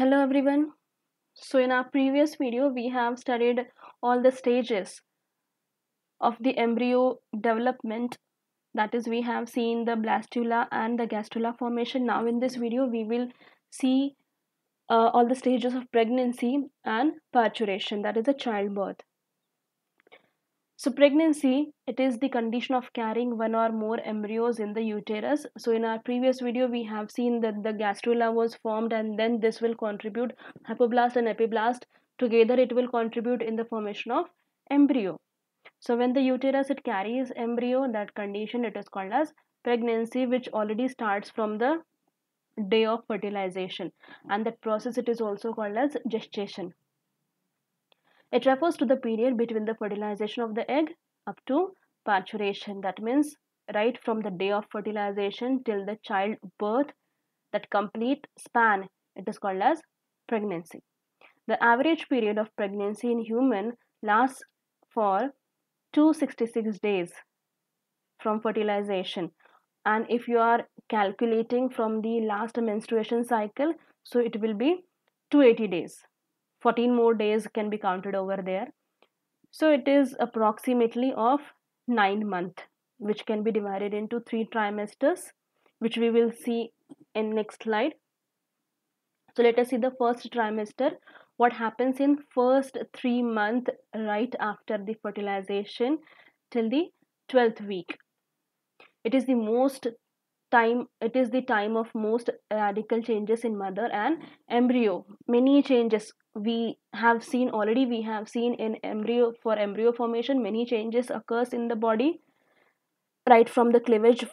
hello everyone so in our previous video we have studied all the stages of the embryo development that is we have seen the blastula and the gastrula formation now in this video we will see uh, all the stages of pregnancy and parturition that is a childbirth so pregnancy, it is the condition of carrying one or more embryos in the uterus. So in our previous video, we have seen that the gastrula was formed and then this will contribute hypoblast and epiblast. Together it will contribute in the formation of embryo. So when the uterus it carries embryo, that condition it is called as pregnancy which already starts from the day of fertilization and that process it is also called as gestation. It refers to the period between the fertilization of the egg up to parturation. That means right from the day of fertilization till the child birth. that complete span, it is called as pregnancy. The average period of pregnancy in human lasts for 266 days from fertilization and if you are calculating from the last menstruation cycle so it will be 280 days 14 more days can be counted over there so it is approximately of 9 month which can be divided into 3 trimesters which we will see in next slide so let us see the first trimester what happens in first 3 month right after the fertilization till the 12th week it is the most time it is the time of most radical changes in mother and embryo many changes we have seen already we have seen in embryo for embryo formation many changes occurs in the body right from the cleavage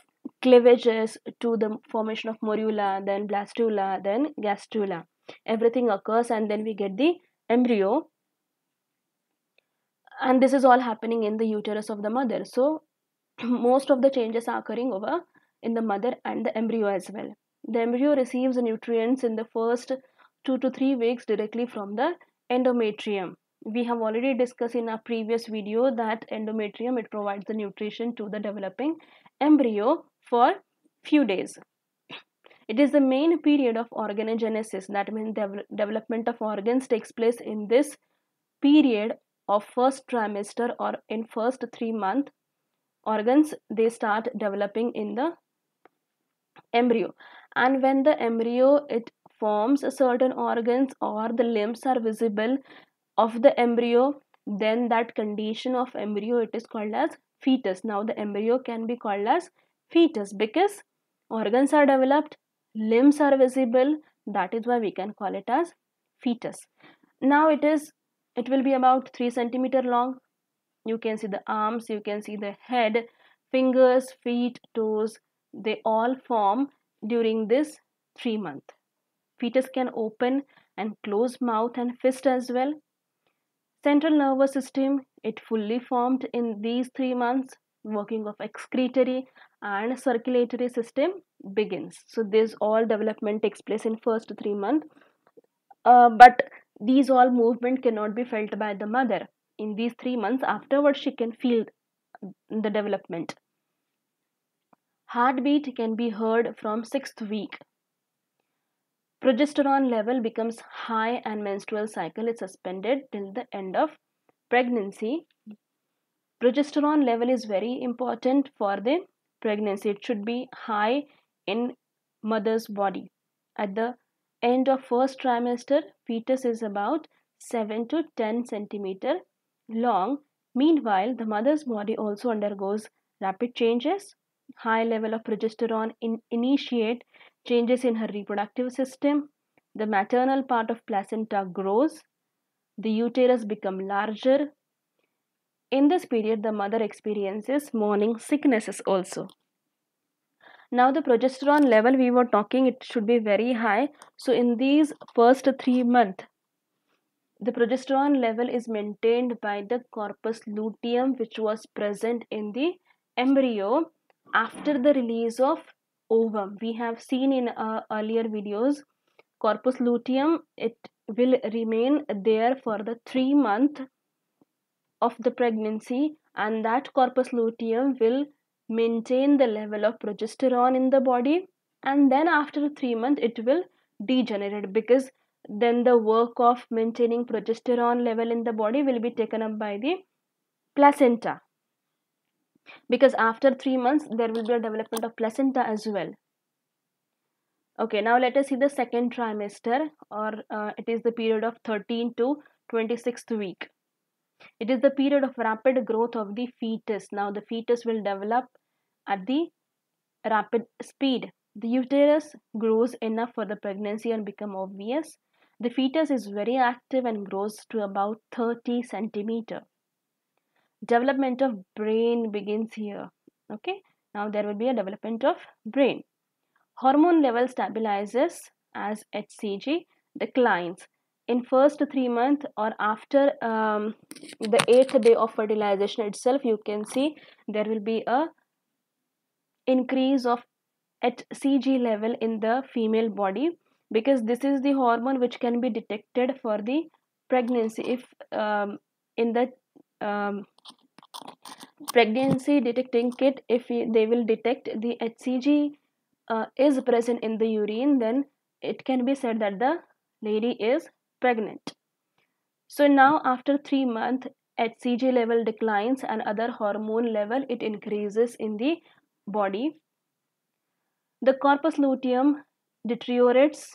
cleavages to the formation of morula then blastula then gastrula everything occurs and then we get the embryo and this is all happening in the uterus of the mother so most of the changes are occurring over in the mother and the embryo as well. The embryo receives nutrients in the first two to three weeks directly from the endometrium. We have already discussed in our previous video that endometrium it provides the nutrition to the developing embryo for few days. It is the main period of organogenesis that means development of organs takes place in this period of first trimester or in first 3 month organs they start developing in the embryo and when the embryo it forms certain organs or the limbs are visible of the embryo then that condition of embryo it is called as fetus now the embryo can be called as fetus because organs are developed limbs are visible that is why we can call it as fetus now it is it will be about 3 centimeter long you can see the arms you can see the head fingers feet toes they all form during this three month fetus can open and close mouth and fist as well central nervous system it fully formed in these three months working of excretory and circulatory system begins so this all development takes place in first three month uh, but these all movement cannot be felt by the mother in these three months afterwards she can feel the development Heartbeat can be heard from 6th week. Progesterone level becomes high and menstrual cycle is suspended till the end of pregnancy. Progesterone level is very important for the pregnancy. It should be high in mother's body. At the end of first trimester, fetus is about 7 to 10 centimeter long. Meanwhile, the mother's body also undergoes rapid changes high level of progesterone in initiate changes in her reproductive system. The maternal part of placenta grows. The uterus becomes larger. In this period, the mother experiences morning sicknesses also. Now the progesterone level we were talking, it should be very high. So in these first three months, the progesterone level is maintained by the corpus luteum which was present in the embryo after the release of ovum. We have seen in uh, earlier videos corpus luteum it will remain there for the 3 month of the pregnancy and that corpus luteum will maintain the level of progesterone in the body and then after 3 months it will degenerate because then the work of maintaining progesterone level in the body will be taken up by the placenta because after three months there will be a development of placenta as well okay now let us see the second trimester or uh, it is the period of 13 to 26th week it is the period of rapid growth of the fetus now the fetus will develop at the rapid speed the uterus grows enough for the pregnancy and become obvious the fetus is very active and grows to about 30 centimeter development of brain begins here okay now there will be a development of brain hormone level stabilizes as hcg declines in first three month or after um, the eighth day of fertilization itself you can see there will be a increase of hCG level in the female body because this is the hormone which can be detected for the pregnancy if um, in the um, pregnancy detecting kit if they will detect the hcg uh, is present in the urine then it can be said that the lady is pregnant so now after 3 months hcg level declines and other hormone level it increases in the body the corpus luteum deteriorates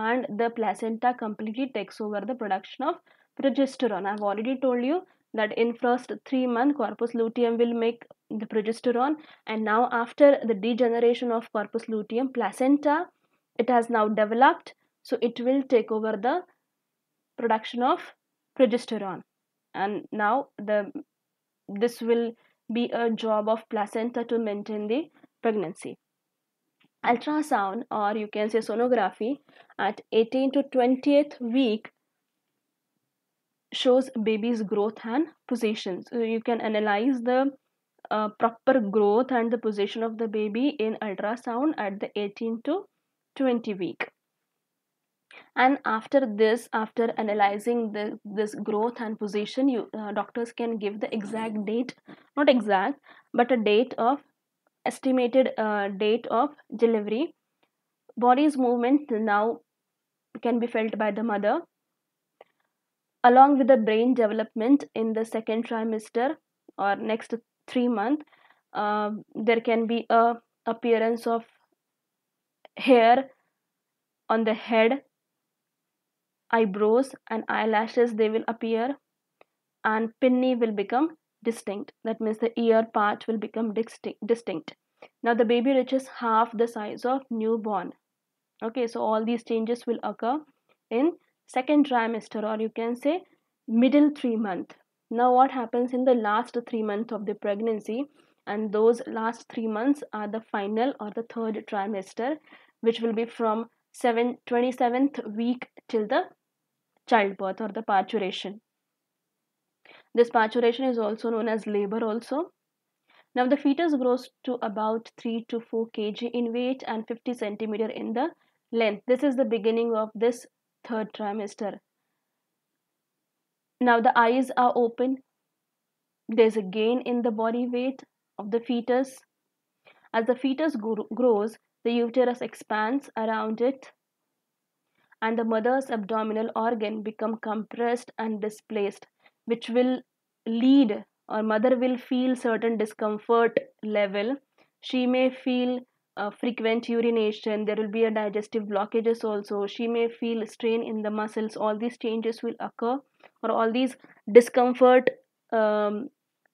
and the placenta completely takes over the production of progesterone i've already told you that in first three month corpus luteum will make the progesterone and now after the degeneration of corpus luteum placenta it has now developed so it will take over the production of progesterone and now the this will be a job of placenta to maintain the pregnancy ultrasound or you can say sonography at 18 to 20th week shows baby's growth and position so you can analyze the uh, proper growth and the position of the baby in ultrasound at the 18 to 20 week and after this after analyzing the, this growth and position you uh, doctors can give the exact date not exact but a date of estimated uh, date of delivery body's movement now can be felt by the mother along with the brain development in the second trimester or next three month uh, there can be a appearance of hair on the head eyebrows and eyelashes they will appear and pinny will become distinct that means the ear part will become distinct now the baby reaches half the size of newborn okay so all these changes will occur in second trimester or you can say middle three month now what happens in the last three months of the pregnancy and those last three months are the final or the third trimester which will be from 7 27th week till the childbirth or the parturation this parturation is also known as labor also now the fetus grows to about 3 to 4 kg in weight and 50 centimeter in the length this is the beginning of this third trimester. Now the eyes are open. There's a gain in the body weight of the fetus. As the fetus gro grows, the uterus expands around it and the mother's abdominal organ become compressed and displaced which will lead or mother will feel certain discomfort level she may feel uh, frequent urination there will be a digestive blockages also she may feel strain in the muscles all these changes will occur or all these discomfort um,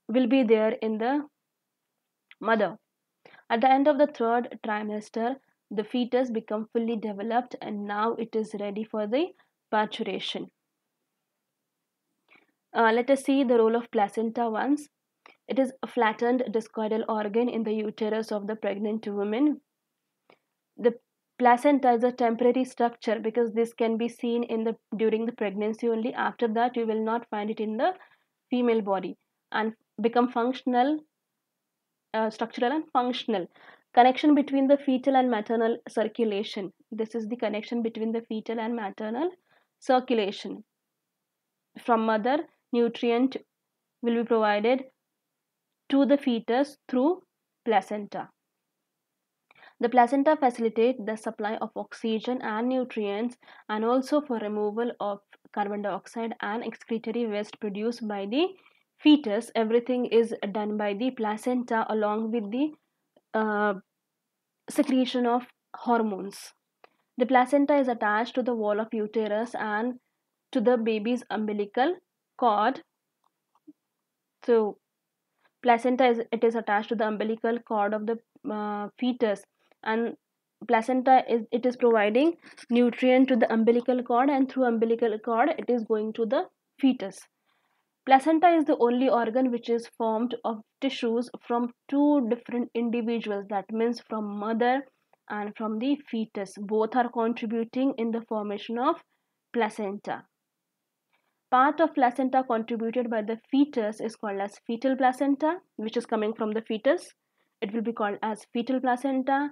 will be there in the mother at the end of the third trimester the fetus become fully developed and now it is ready for the parturation. uh, let us see the role of placenta once it is a flattened discoidal organ in the uterus of the pregnant woman. The placenta is a temporary structure because this can be seen in the during the pregnancy only. After that, you will not find it in the female body and become functional, uh, structural and functional. Connection between the fetal and maternal circulation. This is the connection between the fetal and maternal circulation. From mother, nutrient will be provided to the fetus through placenta. The placenta facilitates the supply of oxygen and nutrients and also for removal of carbon dioxide and excretory waste produced by the fetus. Everything is done by the placenta along with the uh, secretion of hormones. The placenta is attached to the wall of uterus and to the baby's umbilical cord. So placenta is it is attached to the umbilical cord of the uh, fetus and placenta is it is providing nutrient to the umbilical cord and through umbilical cord it is going to the fetus placenta is the only organ which is formed of tissues from two different individuals that means from mother and from the fetus both are contributing in the formation of placenta part of placenta contributed by the fetus is called as fetal placenta, which is coming from the fetus. It will be called as fetal placenta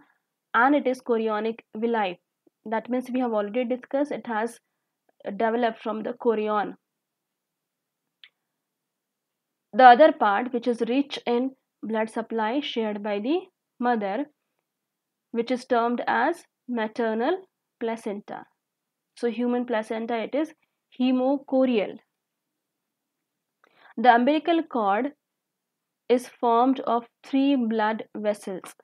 and it is chorionic villi. That means we have already discussed it has developed from the chorion. The other part which is rich in blood supply shared by the mother which is termed as maternal placenta. So human placenta it is Hemocorial. The umbilical cord is formed of three blood vessels.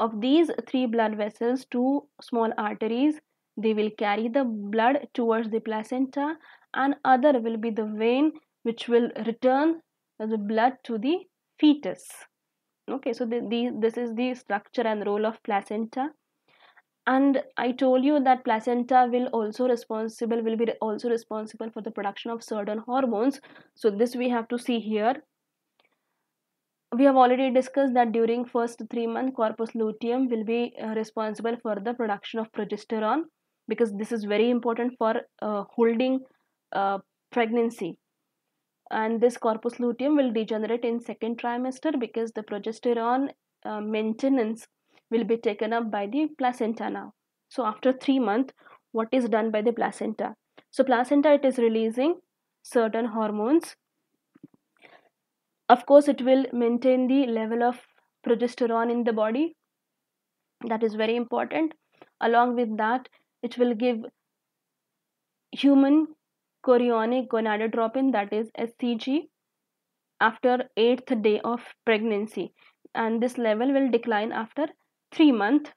Of these three blood vessels, two small arteries, they will carry the blood towards the placenta and other will be the vein which will return the blood to the fetus. Okay, so the, the, this is the structure and role of placenta and i told you that placenta will also responsible will be also responsible for the production of certain hormones so this we have to see here we have already discussed that during first 3 month corpus luteum will be uh, responsible for the production of progesterone because this is very important for uh, holding uh, pregnancy and this corpus luteum will degenerate in second trimester because the progesterone uh, maintenance will be taken up by the placenta now so after 3 months what is done by the placenta so placenta it is releasing certain hormones of course it will maintain the level of progesterone in the body that is very important along with that it will give human chorionic gonadotropin that is scg after 8th day of pregnancy and this level will decline after 3 month.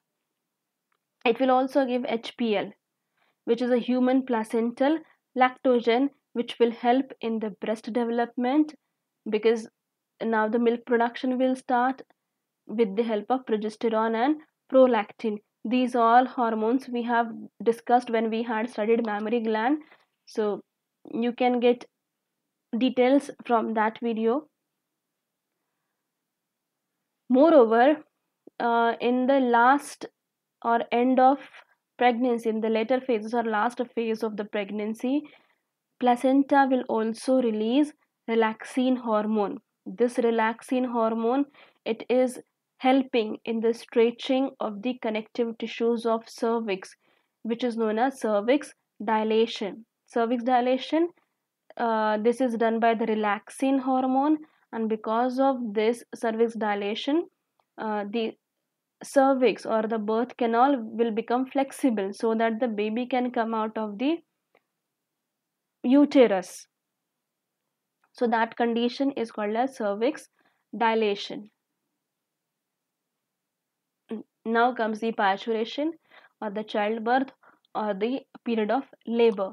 It will also give HPL which is a human placental lactogen which will help in the breast development because now the milk production will start with the help of progesterone and prolactin these all hormones we have discussed when we had studied mammary gland so you can get details from that video moreover uh, in the last or end of pregnancy in the later phases or last phase of the pregnancy placenta will also release relaxin hormone this relaxin hormone it is helping in the stretching of the connective tissues of cervix which is known as cervix dilation cervix dilation uh, this is done by the relaxin hormone and because of this cervix dilation uh, the cervix or the birth canal will become flexible so that the baby can come out of the uterus. So that condition is called as cervix dilation. Now comes the parturition or the childbirth or the period of labor.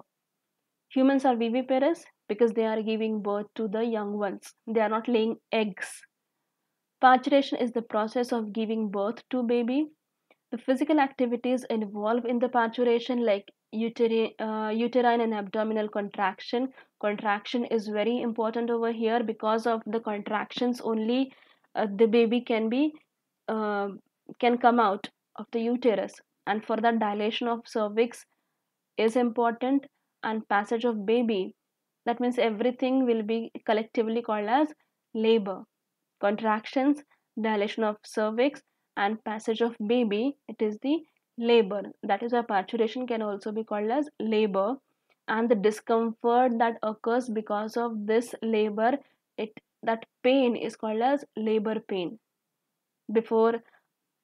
Humans are viviparous because they are giving birth to the young ones. They are not laying eggs. Parturition is the process of giving birth to baby. The physical activities involved in the parturition like uterine, uh, uterine and abdominal contraction. Contraction is very important over here because of the contractions only uh, the baby can be uh, can come out of the uterus and for that dilation of cervix is important and passage of baby that means everything will be collectively called as labor contractions, dilation of cervix, and passage of baby, it is the labor. That is why parturition can also be called as labor. And the discomfort that occurs because of this labor, it that pain is called as labor pain. Before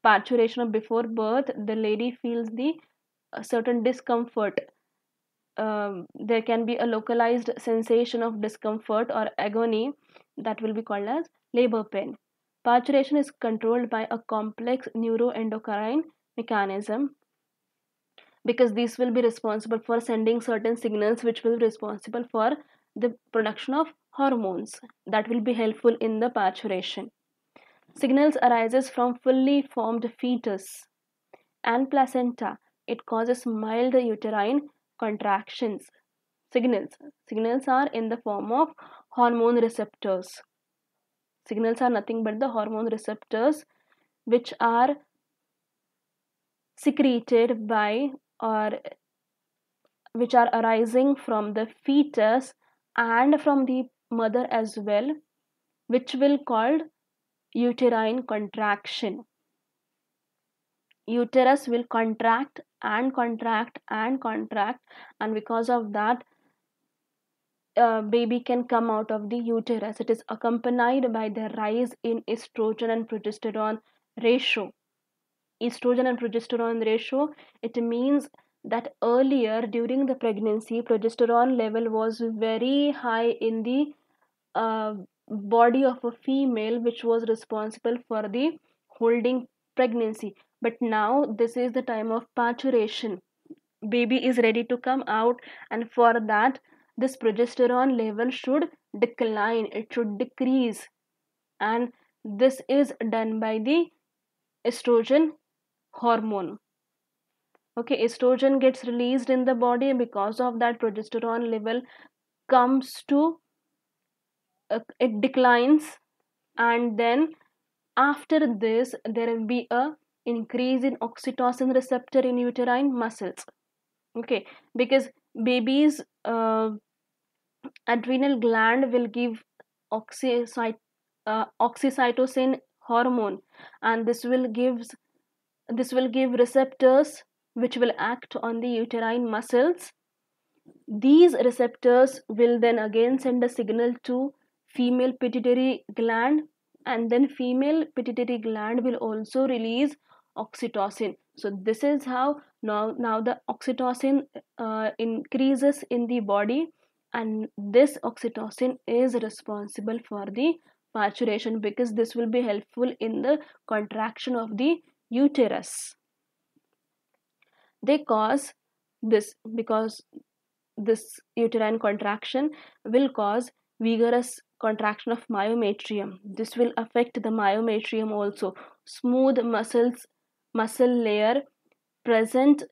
parturition or before birth, the lady feels the uh, certain discomfort. Um, there can be a localized sensation of discomfort or agony that will be called as labor pain. Parturition is controlled by a complex neuroendocrine mechanism because these will be responsible for sending certain signals which will be responsible for the production of hormones that will be helpful in the parturition. Signals arises from fully formed fetus and placenta. It causes mild uterine contractions. Signals. Signals are in the form of hormone receptors. Signals are nothing but the hormone receptors which are secreted by or which are arising from the fetus and from the mother as well which will called uterine contraction uterus will contract and contract and contract and because of that baby can come out of the uterus. It is accompanied by the rise in estrogen and progesterone ratio. Estrogen and progesterone ratio, it means that earlier during the pregnancy, progesterone level was very high in the uh, body of a female, which was responsible for the holding pregnancy. But now, this is the time of parturition. Baby is ready to come out, and for that, this progesterone level should decline it should decrease and this is done by the estrogen hormone okay estrogen gets released in the body because of that progesterone level comes to uh, it declines and then after this there will be a increase in oxytocin receptor in uterine muscles okay because babies uh, adrenal gland will give oxy uh, oxytocin hormone and this will gives this will give receptors which will act on the uterine muscles these receptors will then again send a signal to female pituitary gland and then female pituitary gland will also release oxytocin so this is how now now the oxytocin uh, increases in the body and this oxytocin is responsible for the maturation because this will be helpful in the contraction of the uterus they cause this because this uterine contraction will cause vigorous contraction of myometrium this will affect the myometrium also smooth muscles muscle layer present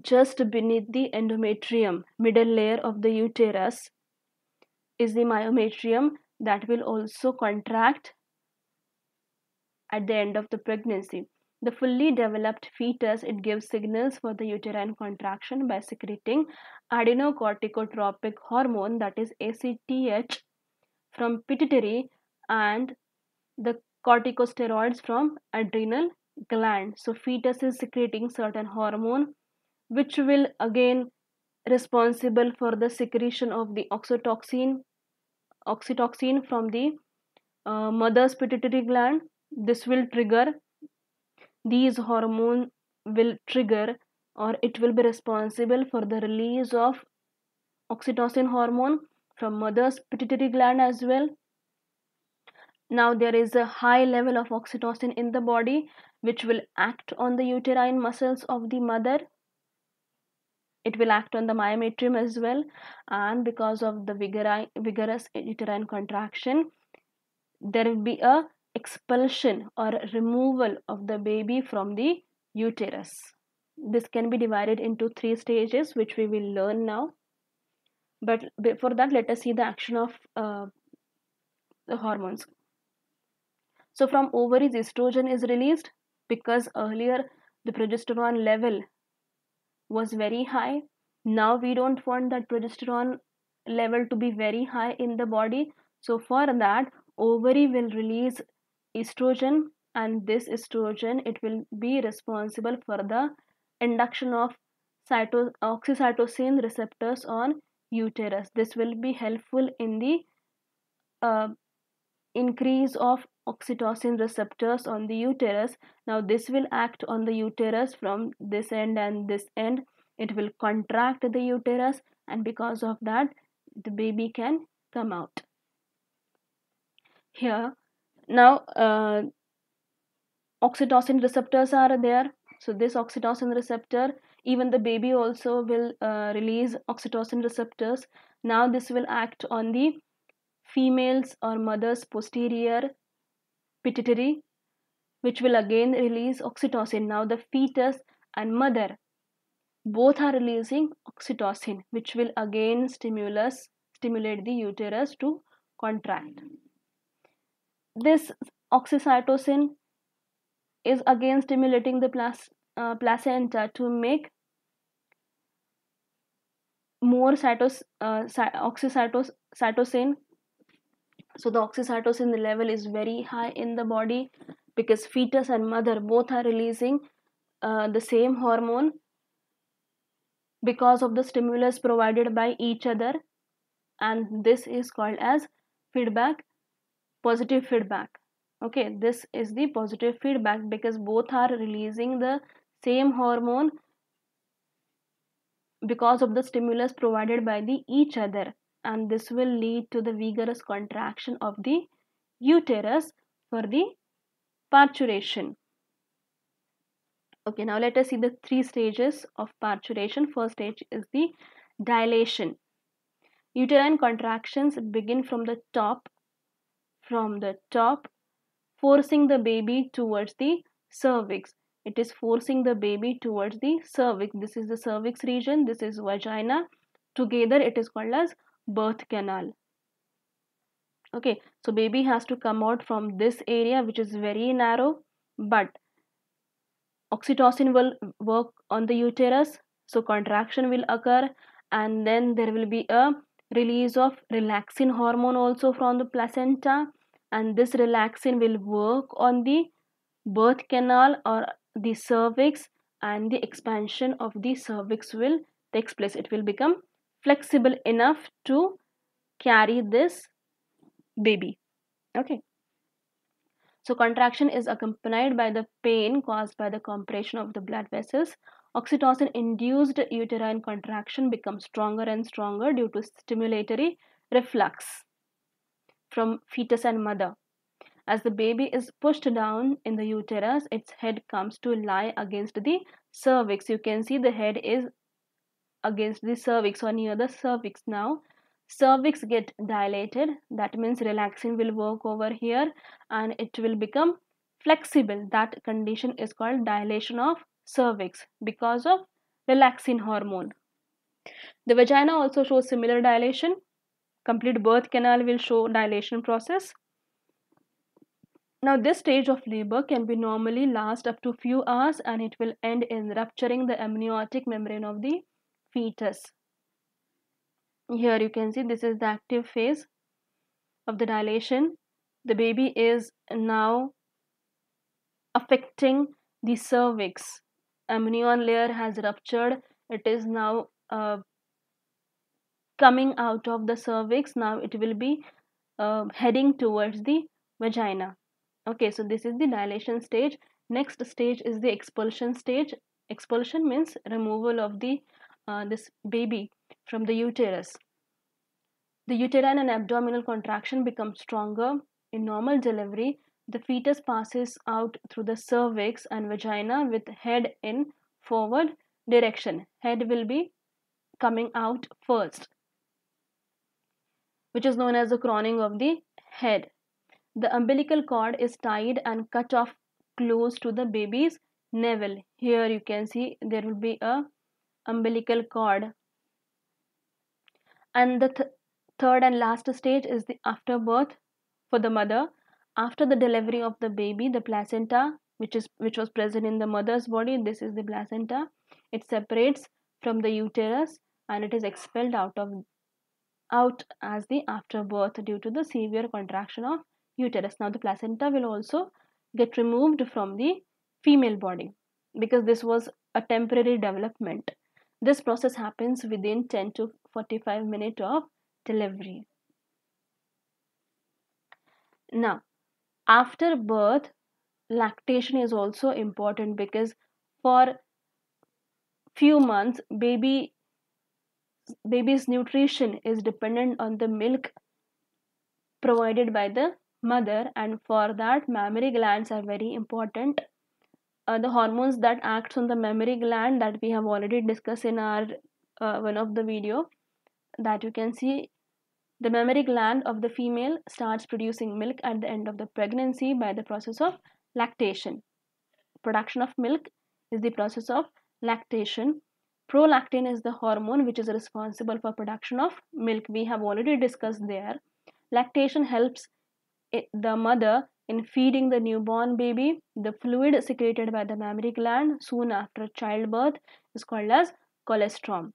just beneath the endometrium middle layer of the uterus is the myometrium that will also contract at the end of the pregnancy the fully developed fetus it gives signals for the uterine contraction by secreting adenocorticotropic hormone that is ACTH from pituitary and the corticosteroids from adrenal gland so fetus is secreting certain hormone which will again responsible for the secretion of the oxytocin oxytocin from the uh, mother's pituitary gland this will trigger these hormone will trigger or it will be responsible for the release of oxytocin hormone from mother's pituitary gland as well now there is a high level of oxytocin in the body which will act on the uterine muscles of the mother it will act on the myometrium as well and because of the vigorous uterine contraction there will be a expulsion or removal of the baby from the uterus this can be divided into three stages which we will learn now but before that let us see the action of uh, the hormones so from ovaries estrogen is released because earlier the progesterone level was very high now we don't want that progesterone level to be very high in the body so for that ovary will release estrogen and this estrogen it will be responsible for the induction of cyto- oxytocin receptors on uterus this will be helpful in the uh, increase of oxytocin receptors on the uterus now this will act on the uterus from this end and this end it will contract the uterus and because of that the baby can come out here now uh, oxytocin receptors are there so this oxytocin receptor even the baby also will uh, release oxytocin receptors now this will act on the females or mother's posterior pituitary, which will again release oxytocin. Now, the fetus and mother both are releasing oxytocin, which will again stimulus stimulate the uterus to contract. This oxytocin is again stimulating the uh, placenta to make more cytos, uh, oxycytocin so the oxytocin level is very high in the body because fetus and mother both are releasing uh, the same hormone because of the stimulus provided by each other and this is called as feedback positive feedback okay this is the positive feedback because both are releasing the same hormone because of the stimulus provided by the each other and this will lead to the vigorous contraction of the uterus for the parturition. Okay, now let us see the three stages of parturition. First stage is the dilation. Uterine contractions begin from the top, from the top, forcing the baby towards the cervix. It is forcing the baby towards the cervix. This is the cervix region, this is vagina. Together it is called as birth canal okay so baby has to come out from this area which is very narrow but oxytocin will work on the uterus so contraction will occur and then there will be a release of relaxin hormone also from the placenta and this relaxin will work on the birth canal or the cervix and the expansion of the cervix will takes place it will become flexible enough to carry this baby okay so contraction is accompanied by the pain caused by the compression of the blood vessels oxytocin induced uterine contraction becomes stronger and stronger due to stimulatory reflux from fetus and mother as the baby is pushed down in the uterus its head comes to lie against the cervix you can see the head is against the cervix or near the cervix now cervix get dilated that means relaxing will work over here and it will become flexible that condition is called dilation of cervix because of relaxin hormone the vagina also shows similar dilation complete birth canal will show dilation process now this stage of labor can be normally last up to few hours and it will end in rupturing the amniotic membrane of the fetus here you can see this is the active phase of the dilation the baby is now affecting the cervix amnion layer has ruptured it is now uh, coming out of the cervix now it will be uh, heading towards the vagina okay so this is the dilation stage next stage is the expulsion stage expulsion means removal of the uh, this baby from the uterus. The uterine and abdominal contraction becomes stronger. In normal delivery, the fetus passes out through the cervix and vagina with head in forward direction. Head will be coming out first, which is known as the crowning of the head. The umbilical cord is tied and cut off close to the baby's navel. Here you can see there will be a umbilical cord. And the th- third and last stage is the afterbirth for the mother. After the delivery of the baby, the placenta, which is which was present in the mother's body, this is the placenta. It separates from the uterus and it is expelled out of out as the afterbirth due to the severe contraction of uterus. Now the placenta will also get removed from the female body because this was a temporary development. This process happens within 10 to 45 minutes of delivery. Now, after birth, lactation is also important because for few months baby baby's nutrition is dependent on the milk provided by the mother and for that mammary glands are very important uh, the hormones that acts on the memory gland that we have already discussed in our uh, one of the video that you can see the memory gland of the female starts producing milk at the end of the pregnancy by the process of lactation production of milk is the process of lactation prolactin is the hormone which is responsible for production of milk we have already discussed there lactation helps the mother in feeding the newborn baby. The fluid secreted by the mammary gland soon after childbirth is called as colostrum.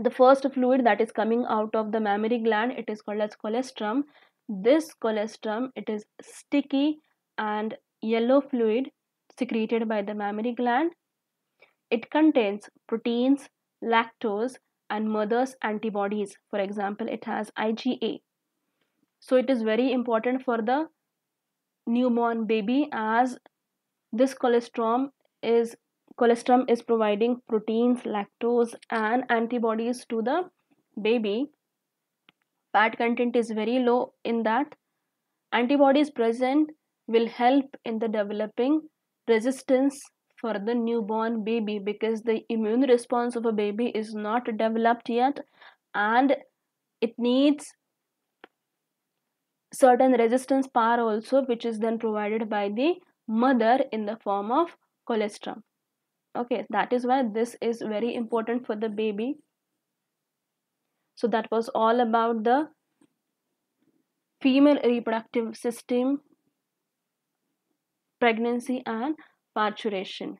The first fluid that is coming out of the mammary gland it is called as colostrum. This colostrum it is sticky and yellow fluid secreted by the mammary gland. It contains proteins, lactose, and mother's antibodies. For example, it has IgA so it is very important for the newborn baby as this colostrum is colostrum is providing proteins lactose and antibodies to the baby fat content is very low in that antibodies present will help in the developing resistance for the newborn baby because the immune response of a baby is not developed yet and it needs certain resistance power also which is then provided by the mother in the form of colostrum okay that is why this is very important for the baby so that was all about the female reproductive system pregnancy and parturition